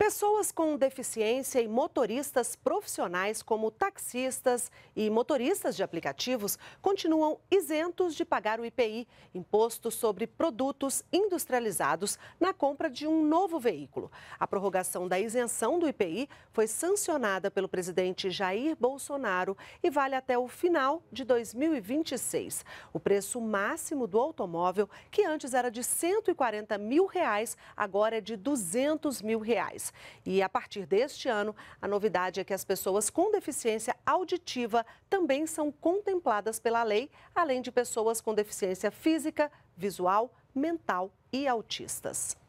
Pessoas com deficiência e motoristas profissionais, como taxistas e motoristas de aplicativos, continuam isentos de pagar o IPI, imposto sobre produtos industrializados, na compra de um novo veículo. A prorrogação da isenção do IPI foi sancionada pelo presidente Jair Bolsonaro e vale até o final de 2026. O preço máximo do automóvel, que antes era de 140 mil reais, agora é de 200 mil reais. E a partir deste ano, a novidade é que as pessoas com deficiência auditiva também são contempladas pela lei, além de pessoas com deficiência física, visual, mental e autistas.